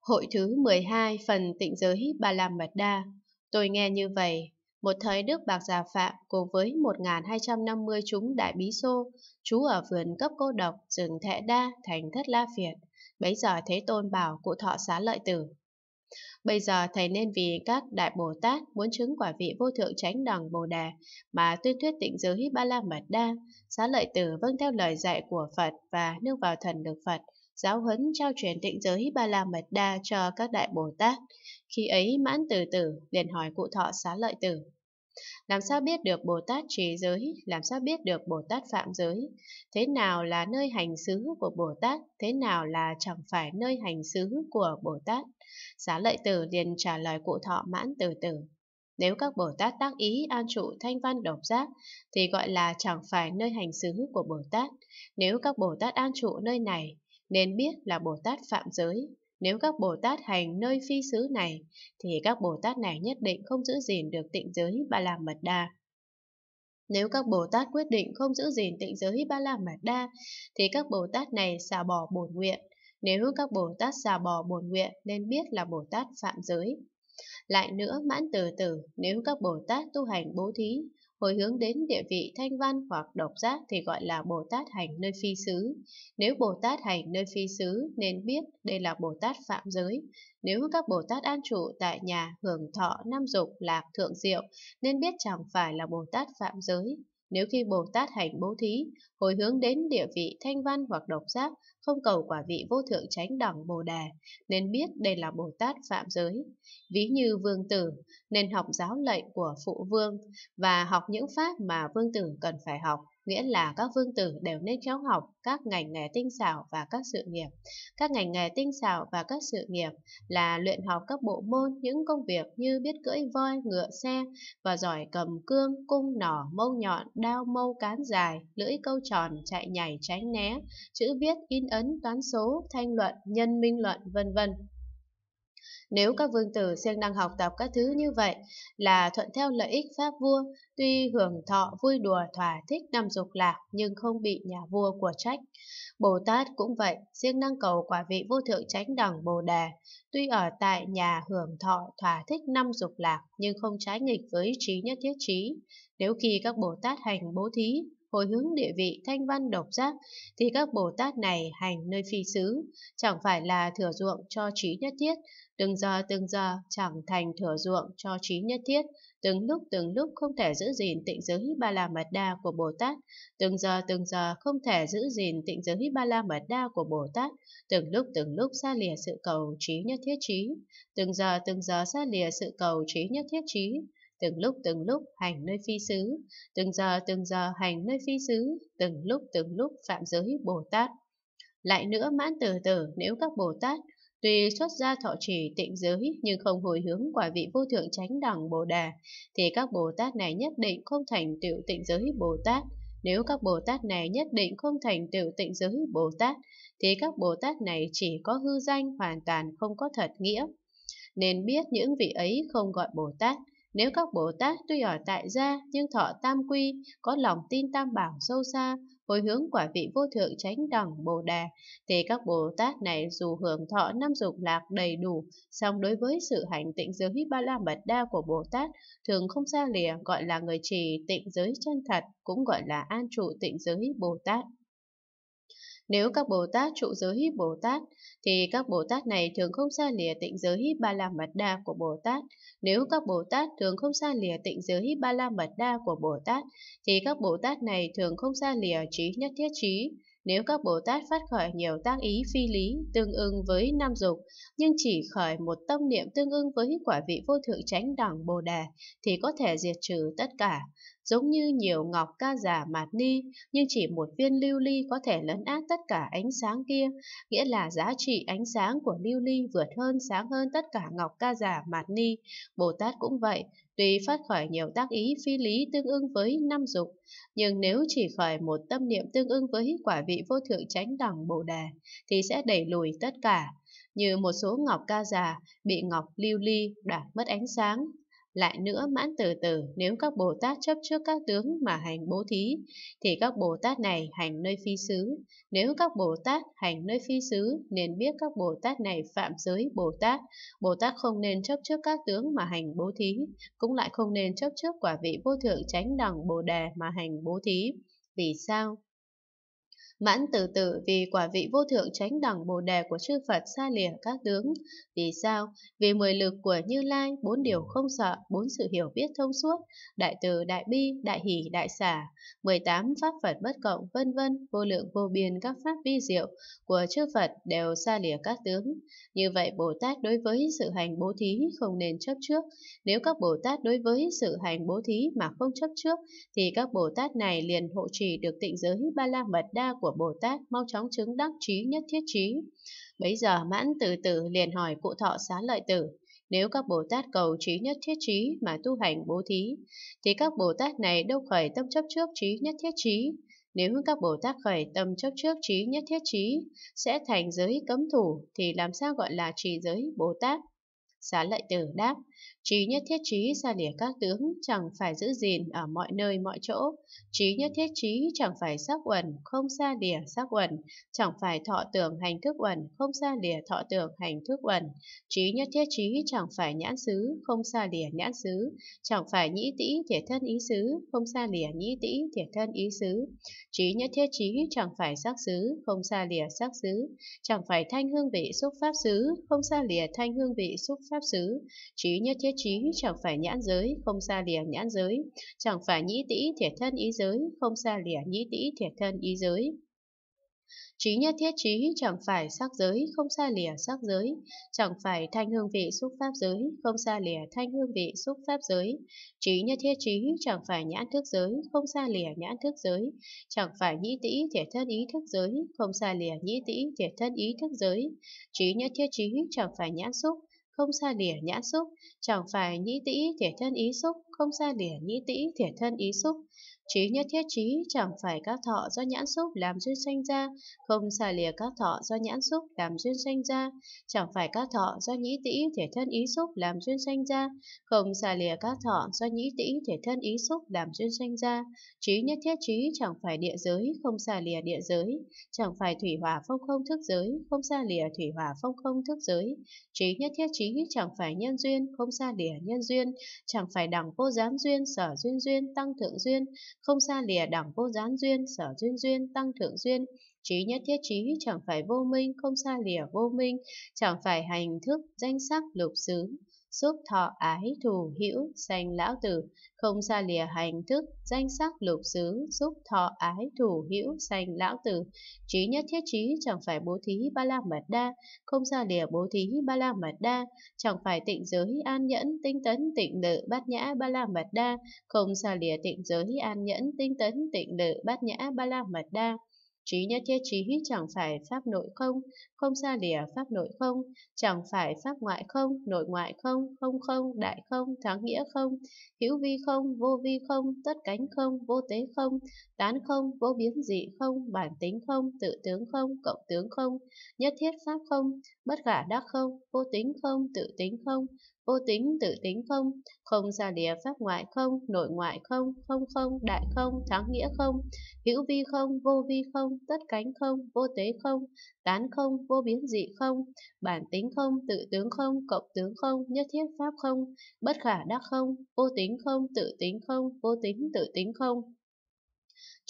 Hội thứ 12 phần tịnh giới Ba la Mật Đa. Tôi nghe như vậy, một thời Đức Bạc Già Phạm cùng với 1.250 chúng đại bí xô, chú ở vườn cấp cô độc, rừng Thẹ Đa, thành Thất La Việt. Bấy giờ Thế Tôn bảo cụ thọ xá lợi tử. Bây giờ thầy nên vì các đại Bồ Tát muốn chứng quả vị vô thượng tránh đằng Bồ Đà mà tuyên thuyết tịnh giới Ba La Mật Đa, xá lợi tử vâng theo lời dạy của Phật và nương vào thần được Phật giáo huấn trao truyền tịnh giới Ba La Mật Đa cho các đại Bồ Tát. Khi ấy mãn từ tử liền hỏi cụ thọ xá lợi tử. Làm sao biết được Bồ Tát trì giới, làm sao biết được Bồ Tát phạm giới, thế nào là nơi hành xứ của Bồ Tát, thế nào là chẳng phải nơi hành xứ của Bồ Tát. Xá lợi tử liền trả lời cụ thọ mãn từ tử. Nếu các Bồ Tát tác ý an trụ thanh văn độc giác thì gọi là chẳng phải nơi hành xứ của Bồ Tát. Nếu các Bồ Tát an trụ nơi này nên biết là Bồ Tát phạm giới. Nếu các Bồ Tát hành nơi phi xứ này, thì các Bồ Tát này nhất định không giữ gìn được tịnh giới Ba La Mật Đa. Nếu các Bồ Tát quyết định không giữ gìn tịnh giới Ba La Mật Đa, thì các Bồ Tát này xả bỏ bổn nguyện. Nếu các Bồ Tát xả bỏ bổn nguyện nên biết là Bồ Tát phạm giới. Lại nữa mãn từ tử, nếu các Bồ Tát tu hành bố thí, hồi hướng đến địa vị thanh văn hoặc độc giác thì gọi là Bồ Tát hành nơi phi xứ. Nếu Bồ Tát hành nơi phi xứ nên biết đây là Bồ Tát phạm giới. Nếu các Bồ Tát an trụ tại nhà hưởng thọ nam dục lạc thượng diệu nên biết chẳng phải là Bồ Tát phạm giới. Nếu khi Bồ Tát hành bố thí, hồi hướng đến địa vị thanh văn hoặc độc giác không cầu quả vị vô thượng chánh đẳng Bồ đề nên biết đây là Bồ Tát phạm giới. Ví như vương tử, nên học giáo lệnh của phụ vương và học những pháp mà vương tử cần phải học nghĩa là các vương tử đều nên khéo học các ngành nghề tinh xảo và các sự nghiệp. Các ngành nghề tinh xảo và các sự nghiệp là luyện học các bộ môn, những công việc như biết cưỡi voi, ngựa xe và giỏi cầm cương, cung nỏ, mâu nhọn, đao mâu cán dài, lưỡi câu tròn, chạy nhảy, tránh né, chữ viết, in ấn, toán số, thanh luận, nhân minh luận, vân vân. Nếu các vương tử siêng năng học tập các thứ như vậy là thuận theo lợi ích pháp vua, tuy hưởng thọ vui đùa thỏa thích năm dục lạc nhưng không bị nhà vua của trách. Bồ Tát cũng vậy, siêng năng cầu quả vị vô thượng chánh đẳng Bồ Đề, tuy ở tại nhà hưởng thọ thỏa thích năm dục lạc nhưng không trái nghịch với trí nhất thiết trí. Nếu khi các Bồ Tát hành bố thí, hồi hướng địa vị thanh văn độc giác thì các Bồ Tát này hành nơi phi xứ, chẳng phải là thừa ruộng cho trí nhất thiết, từng giờ từng giờ chẳng thành thừa ruộng cho trí nhất thiết, từng lúc từng lúc không thể giữ gìn tịnh giới ba la mật đa của Bồ Tát, từng giờ từng giờ không thể giữ gìn tịnh giới ba la mật đa của Bồ Tát, từng lúc từng lúc xa lìa sự cầu trí nhất thiết trí, từng giờ từng giờ xa lìa sự cầu trí nhất thiết trí, từng lúc từng lúc hành nơi phi xứ, từng giờ từng giờ hành nơi phi xứ, từng lúc từng lúc phạm giới Bồ Tát. Lại nữa mãn từ từ nếu các Bồ Tát Tuy xuất gia thọ trì tịnh giới nhưng không hồi hướng quả vị vô thượng chánh đẳng Bồ Đà, thì các Bồ Tát này nhất định không thành tiểu tịnh giới Bồ Tát. Nếu các Bồ Tát này nhất định không thành tựu tịnh giới Bồ Tát, thì các Bồ Tát này chỉ có hư danh hoàn toàn không có thật nghĩa. Nên biết những vị ấy không gọi Bồ Tát, nếu các Bồ Tát tuy ở tại gia nhưng thọ tam quy, có lòng tin tam bảo sâu xa, hồi hướng quả vị vô thượng chánh đẳng Bồ Đà, thì các Bồ Tát này dù hưởng thọ năm dục lạc đầy đủ, song đối với sự hành tịnh giới ba la mật đa của Bồ Tát, thường không xa lìa gọi là người trì tịnh giới chân thật, cũng gọi là an trụ tịnh giới Bồ Tát. Nếu các Bồ Tát trụ giới hít Bồ Tát, thì các Bồ Tát này thường không xa lìa tịnh giới hít ba la mật đa của Bồ Tát. Nếu các Bồ Tát thường không xa lìa tịnh giới hít ba la mật đa của Bồ Tát, thì các Bồ Tát này thường không xa lìa trí nhất thiết trí. Nếu các Bồ Tát phát khởi nhiều tác ý phi lý tương ưng với nam dục, nhưng chỉ khởi một tâm niệm tương ưng với quả vị vô thượng chánh đẳng Bồ đề thì có thể diệt trừ tất cả giống như nhiều ngọc ca giả mạt ni, nhưng chỉ một viên lưu ly có thể lấn át tất cả ánh sáng kia, nghĩa là giá trị ánh sáng của lưu ly vượt hơn sáng hơn tất cả ngọc ca giả mạt ni. Bồ Tát cũng vậy, tuy phát khởi nhiều tác ý phi lý tương ứng với năm dục, nhưng nếu chỉ khởi một tâm niệm tương ứng với quả vị vô thượng chánh đẳng Bồ Đề, thì sẽ đẩy lùi tất cả, như một số ngọc ca già bị ngọc lưu ly đoạt mất ánh sáng lại nữa mãn từ từ, nếu các Bồ Tát chấp trước các tướng mà hành bố thí, thì các Bồ Tát này hành nơi phi xứ. Nếu các Bồ Tát hành nơi phi xứ, nên biết các Bồ Tát này phạm giới Bồ Tát. Bồ Tát không nên chấp trước các tướng mà hành bố thí, cũng lại không nên chấp trước quả vị vô thượng tránh đẳng Bồ Đề mà hành bố thí. Vì sao? Mãn từ từ vì quả vị vô thượng tránh đẳng bồ đề của chư Phật xa lìa các tướng. Vì sao? Vì mười lực của Như Lai, bốn điều không sợ, bốn sự hiểu biết thông suốt, đại từ, đại bi, đại hỷ, đại xả, 18 pháp Phật bất cộng, vân vân, vô lượng vô biên các pháp vi diệu của chư Phật đều xa lìa các tướng. Như vậy Bồ Tát đối với sự hành bố thí không nên chấp trước. Nếu các Bồ Tát đối với sự hành bố thí mà không chấp trước, thì các Bồ Tát này liền hộ trì được tịnh giới ba la mật đa của của Bồ Tát mau chóng chứng đắc trí nhất thiết trí. Bấy giờ mãn từ tử liền hỏi cụ thọ xá lợi tử, nếu các Bồ Tát cầu trí nhất thiết trí mà tu hành bố thí, thì các Bồ Tát này đâu khởi tâm chấp trước trí nhất thiết trí. Nếu các Bồ Tát khởi tâm chấp trước trí nhất thiết trí, sẽ thành giới cấm thủ, thì làm sao gọi là trì giới Bồ Tát? Xá lợi tử đáp, Trí nhất thiết trí xa lìa các tướng chẳng phải giữ gìn ở mọi nơi mọi chỗ. Trí nhất thiết trí chẳng phải sắc quần không xa lìa sắc quần chẳng phải thọ tưởng hành thức quần không xa lìa thọ tưởng hành thức quần Trí nhất thiết trí chẳng phải nhãn xứ, không xa lìa nhãn xứ, chẳng phải nhĩ tĩ thể thân ý xứ, không xa lìa nhĩ tĩ thể thân ý xứ. Trí nhất thiết trí chẳng phải sắc xứ, không xa lìa sắc xứ, chẳng phải thanh hương vị xúc pháp xứ, không xa lìa thanh hương vị xúc pháp xứ. Trí nhất nhất thiết trí, chẳng phải nhãn giới, không xa lìa nhãn giới, chẳng phải nhĩ tĩ thiệt thân ý giới, không xa lìa nhĩ tĩ thiệt thân ý giới. Trí nhất thiết trí chẳng phải sắc giới, không xa lìa sắc giới, chẳng phải thanh hương vị xúc pháp giới, không xa lìa thanh hương vị xúc pháp giới. Trí nhất thiết trí chẳng phải nhãn thức giới, không xa lìa nhãn thức giới, chẳng phải nhĩ tĩ thể thân ý thức giới, không xa lìa nhĩ tĩ thể thân ý thức giới. Trí nhất thiết trí chẳng phải nhãn xúc, không xa lìa nhã xúc, chẳng phải nhĩ tĩ thể thân ý xúc, không xa lìa nhĩ tĩ thể thân ý xúc, Trí nhất thiết trí chẳng phải các thọ do nhãn xúc làm duyên sanh ra, không xả lìa các thọ do nhãn xúc làm duyên sanh ra, chẳng phải các thọ do nhĩ tĩ thể thân ý xúc làm duyên sanh ra, không xả lìa các thọ do nhĩ tĩ thể thân ý xúc làm duyên sanh ra. Trí nhất thiết trí chẳng phải địa giới, không xả lìa địa giới, chẳng phải thủy hỏa phong không thức giới, không xa lìa thủy hỏa phong không thức giới. Trí nhất thiết trí chẳng phải nhân duyên, không xa lìa nhân duyên, chẳng phải đẳng vô giám duyên, sở duyên duyên, tăng thượng duyên, không xa lìa đẳng vô gián duyên, sở duyên duyên, tăng thượng duyên, trí nhất thiết trí chẳng phải vô minh, không xa lìa vô minh, chẳng phải hành thức, danh sắc, lục xứ, suốt thọ ái thù hữu sanh lão tử không xa lìa hành thức danh sắc lục xứ giúp thọ ái thù hữu sanh lão tử trí nhất thiết trí chẳng phải bố thí ba la mật đa không xa lìa bố thí ba la mật đa chẳng phải tịnh giới an nhẫn tinh tấn tịnh lự bát nhã ba la mật đa không xa lìa tịnh giới an nhẫn tinh tấn tịnh lự bát nhã ba la mật đa Trí nhất thiết trí chẳng phải pháp nội không, không xa lìa pháp nội không, chẳng phải pháp ngoại không, nội ngoại không, không không, đại không, thắng nghĩa không, hữu vi không, vô vi không, tất cánh không, vô tế không, tán không, vô biến dị không, bản tính không, tự tướng không, cộng tướng không, nhất thiết pháp không, bất khả đắc không, vô tính không, tự tính không, Vô tính tự tính không, không ra lìa pháp ngoại không, nội ngoại không, không không, đại không, thắng nghĩa không, hữu vi không, vô vi không, tất cánh không, vô tế không, tán không, vô biến dị không, bản tính không, tự tướng không, cộng tướng không, nhất thiết pháp không, bất khả đắc không, vô tính không, tự tính không, vô tính tự tính không.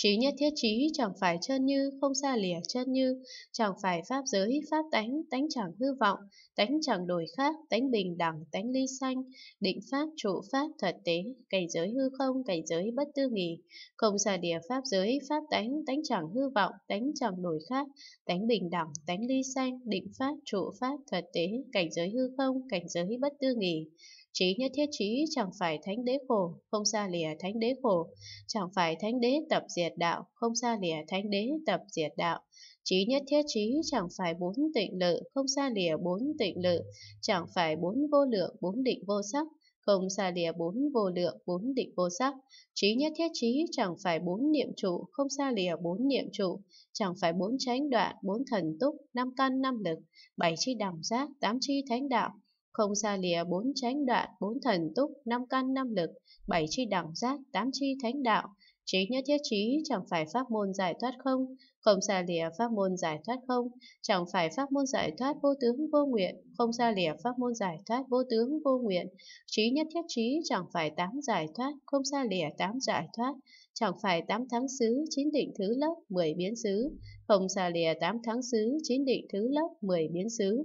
Trí nhất thiết trí chẳng phải chân như, không xa lìa chân như, chẳng phải pháp giới, pháp tánh, tánh chẳng hư vọng, tánh chẳng đổi khác, tánh bình đẳng, tánh ly sanh, định pháp, trụ pháp, thật tế, cảnh giới hư không, cảnh giới bất tư nghỉ, không xa lìa pháp giới, pháp tánh, tánh chẳng hư vọng, tánh chẳng đổi khác, tánh bình đẳng, tánh ly sanh, định pháp, trụ pháp, thật tế, cảnh giới hư không, cảnh giới bất tư nghỉ. Chí nhất thiết trí chẳng phải thánh đế khổ, không xa lìa thánh đế khổ, chẳng phải thánh đế tập diệt đạo, không xa lìa thánh đế tập diệt đạo. Chí nhất thiết trí chẳng phải bốn tịnh lự, không xa lìa bốn tịnh lự, chẳng phải bốn vô lượng, bốn định vô sắc, không xa lìa bốn vô lượng, bốn định vô sắc. chí nhất thiết trí chẳng phải bốn niệm trụ, không xa lìa bốn niệm trụ, chẳng phải bốn chánh đoạn, bốn thần túc, năm căn năm lực, bảy chi đẳng giác, tám chi thánh đạo, không xa lìa bốn chánh đoạn, bốn thần túc, năm căn năm lực, bảy chi đẳng giác, tám chi thánh đạo, trí nhất thiết trí chẳng phải pháp môn giải thoát không, không xa lìa pháp môn giải thoát không, chẳng phải pháp môn giải thoát vô tướng vô nguyện, không xa lìa pháp môn giải thoát vô tướng vô nguyện, trí nhất thiết trí chẳng phải tám giải thoát, không xa lìa tám giải thoát, chẳng phải tám tháng xứ, chín định thứ lớp, mười biến xứ, không xa lìa tám tháng xứ, chín định thứ lớp, mười biến xứ.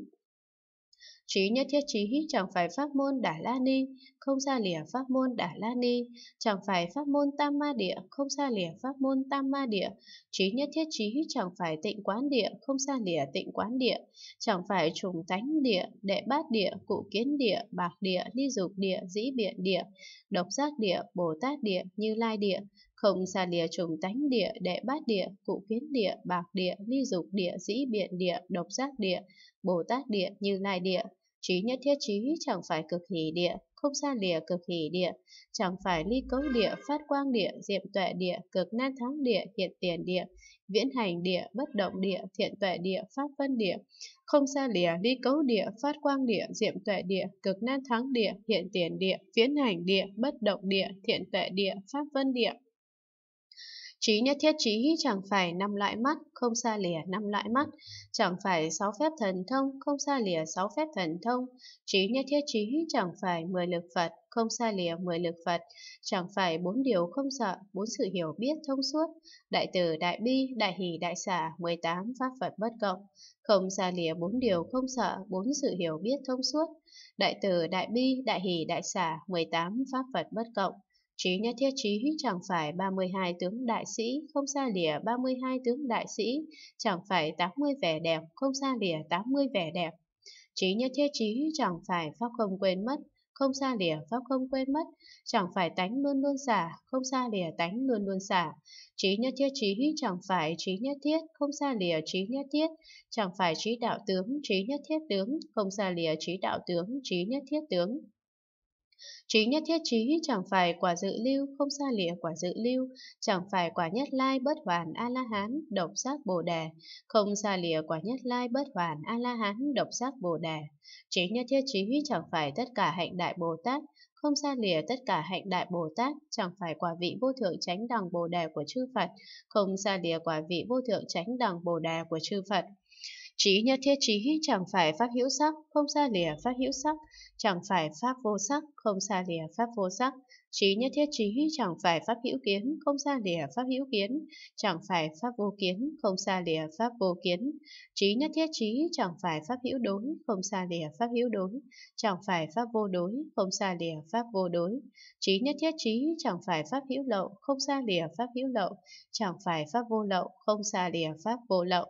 Trí nhất thiết trí chẳng phải pháp môn Đà La Ni, không xa lìa pháp môn Đà La Ni, chẳng phải pháp môn Tam Ma Địa, không xa lìa pháp môn Tam Ma Địa, trí nhất thiết trí chẳng phải tịnh quán địa, không xa lìa tịnh quán địa, chẳng phải trùng tánh địa, đệ bát địa, cụ kiến địa, bạc địa, ni dục địa, dĩ biện địa, độc giác địa, Bồ Tát địa, Như Lai địa, không xa địa trùng tánh địa, đệ bát địa, cụ kiến địa, bạc địa, ly dục địa, dĩ biện địa, độc giác địa, bồ tát địa, như lai địa. Trí nhất thiết trí chẳng phải cực hỷ địa, không xa lìa cực hỷ địa, chẳng phải ly cấu địa, phát quang địa, diệm tuệ địa, cực nan thắng địa, hiện tiền địa, viễn hành địa, bất động địa, thiện tuệ địa, pháp vân địa, không xa lìa, ly cấu địa, phát quang địa, diệm tuệ địa, cực nan thắng địa, hiện tiền địa, viễn hành địa, bất động địa, thiện tuệ địa, pháp vân địa. Trí nhất thiết trí chẳng phải năm loại mắt, không xa lìa năm loại mắt, chẳng phải sáu phép thần thông, không xa lìa sáu phép thần thông. Trí nhất thiết trí chẳng phải mười lực Phật, không xa lìa mười lực Phật, chẳng phải bốn điều không sợ, bốn sự hiểu biết thông suốt. Đại từ đại bi, đại hỷ đại xả, mười tám pháp Phật bất cộng, không xa lìa bốn điều không sợ, bốn sự hiểu biết thông suốt. Đại từ đại bi, đại hỷ đại xả, mười tám pháp Phật bất cộng. Chí nhất thiết chí chẳng phải 32 tướng đại sĩ, không xa lìa 32 tướng đại sĩ, chẳng phải 80 vẻ đẹp, không xa lìa 80 vẻ đẹp. Chí nhất thiết chí chẳng phải pháp không quên mất, không xa lìa pháp không quên mất, chẳng phải tánh luôn luôn xả, không xa lìa tánh luôn luôn xả. chí nhất thiết chí chẳng phải trí nhất thiết, không xa lìa trí nhất thiết, chẳng phải trí đạo tướng, trí nhất thiết tướng, không xa lìa trí đạo tướng, trí nhất thiết tướng. Chính nhất thiết trí chẳng phải quả dự lưu, không xa lìa quả dự lưu, chẳng phải quả nhất lai bất hoàn A-la-hán, độc giác Bồ Đề, không xa lìa quả nhất lai bất hoàn A-la-hán, độc giác Bồ Đề. Chính nhất thiết trí chẳng phải tất cả hạnh đại Bồ Tát, không xa lìa tất cả hạnh đại Bồ Tát, chẳng phải quả vị vô thượng chánh đẳng Bồ Đề của chư Phật, không xa lìa quả vị vô thượng chánh đẳng Bồ Đề của chư Phật. Trí nhất thiết trí chẳng phải pháp hữu sắc, không xa lìa pháp hữu sắc, chẳng phải pháp vô sắc, không xa lìa pháp vô sắc. Trí nhất thiết trí chẳng phải pháp hữu kiến, không xa lìa pháp hữu kiến, chẳng phải pháp vô kiến, không xa lìa pháp vô kiến. Trí nhất thiết trí chẳng phải pháp hữu đối, không xa lìa pháp hữu đối, chẳng phải pháp vô đối, không xa lìa pháp vô đối. Trí nhất thiết trí chẳng phải pháp hữu lậu, không xa lìa pháp hữu lậu, chẳng phải pháp vô lậu, không xa lìa pháp vô lậu.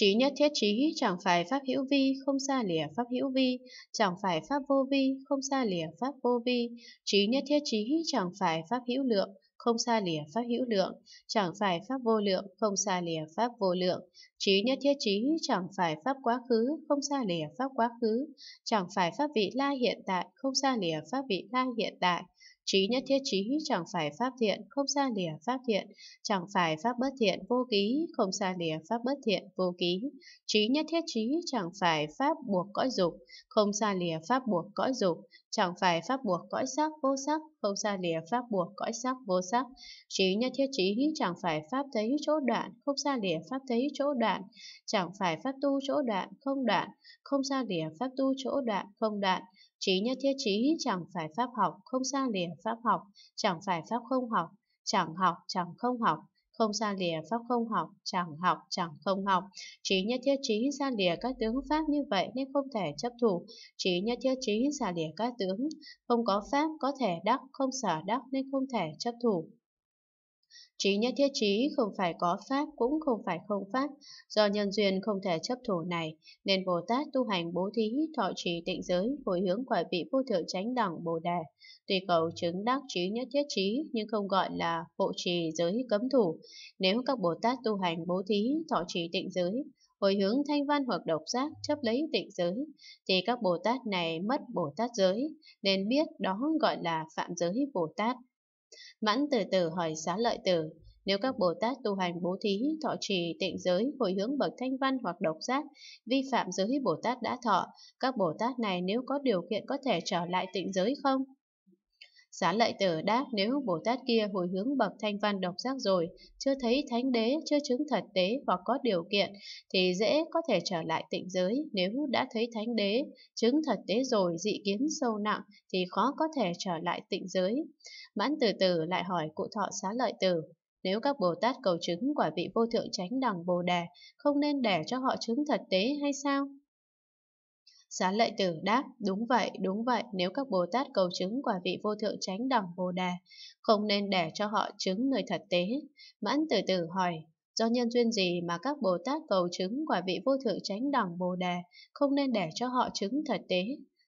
Trí nhất thiết trí chẳng phải pháp hữu vi, không xa lìa pháp hữu vi, chẳng phải pháp vô vi, không xa lìa pháp vô vi. Trí nhất thiết trí chẳng phải pháp hữu lượng, không xa lìa pháp hữu lượng, chẳng phải pháp vô lượng, không xa lìa pháp vô lượng. Trí nhất thiết trí chẳng phải pháp quá khứ, không xa lìa pháp quá khứ, chẳng phải pháp vị la hiện tại, không xa lìa pháp vị la hiện tại. Trí nhất thiết trí chẳng phải pháp thiện, không xa lìa pháp thiện, chẳng phải pháp bất thiện vô ký, không xa lìa pháp bất thiện vô ký. Trí nhất thiết trí chẳng phải pháp buộc cõi dục, không xa lìa pháp buộc cõi dục, chẳng phải pháp buộc cõi sắc vô sắc, không xa lìa pháp buộc cõi sắc vô sắc. Trí nhất thiết trí chẳng phải pháp thấy chỗ đoạn, không xa lìa pháp thấy chỗ đoạn, chẳng phải pháp tu chỗ đoạn, không đoạn, không xa lìa pháp tu chỗ đoạn, không đoạn. Trí nhất thiết trí chẳng phải pháp học, không xa lìa pháp học, chẳng phải pháp không học, chẳng học, chẳng không học, không xa lìa pháp không học, chẳng học, chẳng không học. Trí nhất thiết trí xa lìa các tướng pháp như vậy nên không thể chấp thủ. Trí nhất thiết trí xa lìa các tướng, không có pháp có thể đắc, không sở đắc nên không thể chấp thủ. Trí nhất thiết trí không phải có pháp cũng không phải không pháp, do nhân duyên không thể chấp thủ này, nên Bồ Tát tu hành bố thí, thọ trì tịnh giới, hồi hướng quả vị vô thượng chánh đẳng Bồ Đề. tùy cầu chứng đắc trí nhất thiết trí nhưng không gọi là hộ trì giới cấm thủ. Nếu các Bồ Tát tu hành bố thí, thọ trì tịnh giới, hồi hướng thanh văn hoặc độc giác chấp lấy tịnh giới, thì các Bồ Tát này mất Bồ Tát giới, nên biết đó gọi là phạm giới Bồ Tát. Mãn từ từ hỏi xá lợi tử, nếu các Bồ Tát tu hành bố thí, thọ trì, tịnh giới, hồi hướng bậc thanh văn hoặc độc giác, vi phạm giới Bồ Tát đã thọ, các Bồ Tát này nếu có điều kiện có thể trở lại tịnh giới không? Xá lợi tử đáp nếu Bồ Tát kia hồi hướng bậc thanh văn độc giác rồi, chưa thấy thánh đế, chưa chứng thật tế hoặc có điều kiện, thì dễ có thể trở lại tịnh giới. Nếu đã thấy thánh đế, chứng thật tế rồi, dị kiến sâu nặng, thì khó có thể trở lại tịnh giới. Mãn từ từ lại hỏi cụ thọ xá lợi tử, nếu các Bồ Tát cầu chứng quả vị vô thượng tránh đẳng Bồ Đề, không nên để cho họ chứng thật tế hay sao? Xá lợi tử đáp, đúng vậy, đúng vậy, nếu các Bồ Tát cầu chứng quả vị vô thượng chánh đẳng Bồ Đà, không nên để cho họ chứng nơi thật tế. Mãn từ từ hỏi, do nhân duyên gì mà các Bồ Tát cầu chứng quả vị vô thượng chánh đẳng Bồ Đà, không nên để cho họ chứng thật tế?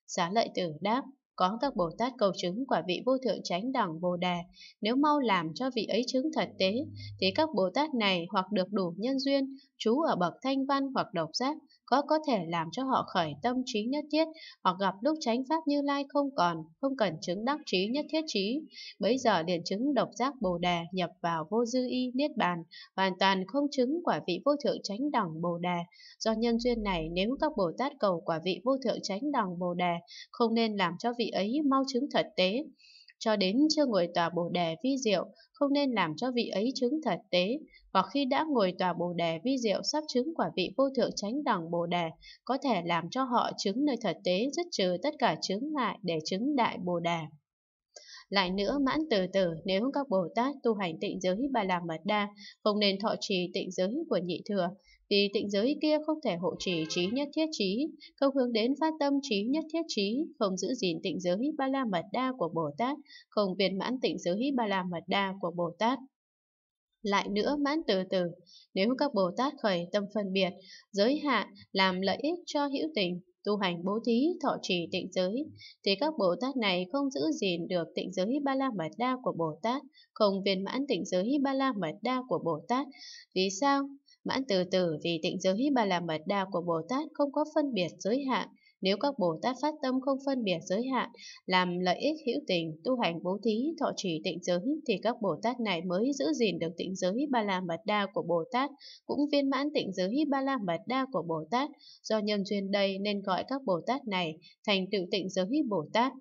Xá lợi tử đáp, có các Bồ Tát cầu chứng quả vị vô thượng chánh đẳng Bồ Đà, nếu mau làm cho vị ấy chứng thật tế, thì các Bồ Tát này hoặc được đủ nhân duyên, trú ở bậc thanh văn hoặc độc giác, có có thể làm cho họ khởi tâm trí nhất thiết, hoặc gặp lúc chánh pháp Như Lai không còn, không cần chứng đắc trí nhất thiết trí. Bấy giờ liền chứng độc giác Bồ đề nhập vào vô dư y niết bàn, hoàn toàn không chứng quả vị vô thượng chánh đẳng Bồ đề. Do nhân duyên này, nếu các Bồ Tát cầu quả vị vô thượng chánh đẳng Bồ đề, không nên làm cho vị ấy mau chứng thật tế cho đến chưa ngồi tòa bồ đề vi diệu, không nên làm cho vị ấy chứng thật tế, hoặc khi đã ngồi tòa bồ đề vi diệu sắp chứng quả vị vô thượng chánh đẳng bồ đề, có thể làm cho họ chứng nơi thật tế rất trừ tất cả chứng ngại để chứng đại bồ đề. Lại nữa mãn từ từ nếu các Bồ Tát tu hành tịnh giới Bà La Mật Đa không nên thọ trì tịnh giới của nhị thừa vì tịnh giới kia không thể hộ trì trí nhất thiết trí, không hướng đến phát tâm trí nhất thiết trí, không giữ gìn tịnh giới ba la mật đa của Bồ Tát, không viên mãn tịnh giới ba la mật đa của Bồ Tát. Lại nữa mãn từ từ, nếu các Bồ Tát khởi tâm phân biệt, giới hạn làm lợi ích cho hữu tình, tu hành bố thí, thọ trì tịnh giới, thì các Bồ Tát này không giữ gìn được tịnh giới ba la mật đa của Bồ Tát, không viên mãn tịnh giới ba la mật đa của Bồ Tát. Vì sao? Mãn từ từ vì tịnh giới bà là mật đa của Bồ Tát không có phân biệt giới hạn. Nếu các Bồ Tát phát tâm không phân biệt giới hạn, làm lợi ích hữu tình, tu hành bố thí, thọ trì tịnh giới, thì các Bồ Tát này mới giữ gìn được tịnh giới ba la mật đa của Bồ Tát, cũng viên mãn tịnh giới ba la mật đa của Bồ Tát. Do nhân duyên đây nên gọi các Bồ Tát này thành tựu tịnh giới Bồ Tát.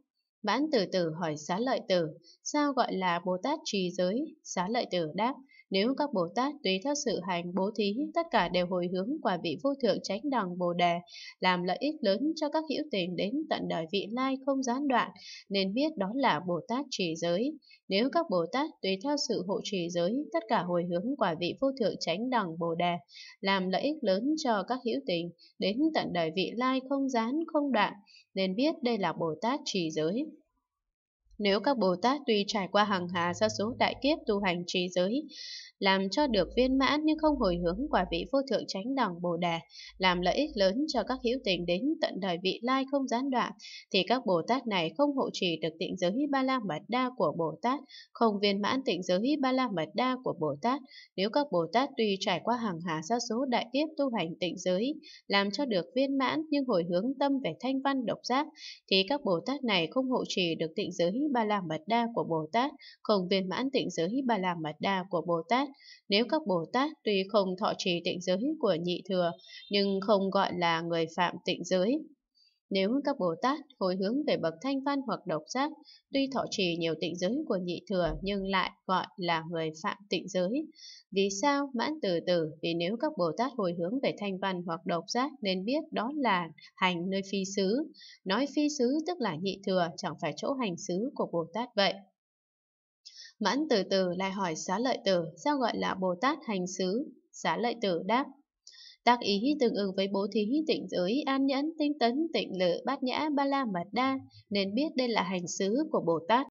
Mãn từ từ hỏi xá lợi tử, sao gọi là Bồ Tát trì giới? Xá lợi tử đáp, nếu các Bồ Tát tùy theo sự hành bố thí, tất cả đều hồi hướng quả vị vô thượng chánh đẳng Bồ Đề, làm lợi ích lớn cho các hữu tình đến tận đời vị lai không gián đoạn, nên biết đó là Bồ Tát trì giới. Nếu các Bồ Tát tùy theo sự hộ trì giới, tất cả hồi hướng quả vị vô thượng chánh đẳng Bồ Đề, làm lợi ích lớn cho các hữu tình đến tận đời vị lai không gián không đoạn, nên biết đây là Bồ Tát trì giới. Nếu các Bồ Tát tuy trải qua hàng hà sa số đại kiếp tu hành trí giới, làm cho được viên mãn nhưng không hồi hướng quả vị vô thượng chánh đẳng Bồ đề làm lợi ích lớn cho các hữu tình đến tận đời vị lai không gián đoạn, thì các Bồ Tát này không hộ trì được tịnh giới Ba La Mật Đa của Bồ Tát, không viên mãn tịnh giới Ba La Mật Đa của Bồ Tát. Nếu các Bồ Tát tuy trải qua hàng hà sa số đại kiếp tu hành tịnh giới, làm cho được viên mãn nhưng hồi hướng tâm về thanh văn độc giác, thì các Bồ Tát này không hộ trì được tịnh giới ba Làm Mật Đa của Bồ Tát, không viên mãn tịnh giới ba Làm Mật Đa của Bồ Tát. Nếu các Bồ Tát tuy không thọ trì tịnh giới của nhị thừa, nhưng không gọi là người phạm tịnh giới, nếu các Bồ Tát hồi hướng về bậc thanh văn hoặc độc giác, tuy thọ trì nhiều tịnh giới của nhị thừa nhưng lại gọi là người phạm tịnh giới. Vì sao? Mãn từ từ, vì nếu các Bồ Tát hồi hướng về thanh văn hoặc độc giác nên biết đó là hành nơi phi xứ. Nói phi xứ tức là nhị thừa, chẳng phải chỗ hành xứ của Bồ Tát vậy. Mãn từ từ lại hỏi xá lợi tử, sao gọi là Bồ Tát hành xứ? Xá lợi tử đáp, Tác ý tương ứng với bố thí tịnh giới, an nhẫn, tinh tấn, tịnh lự, bát nhã, ba la mật đa, nên biết đây là hành xứ của Bồ Tát.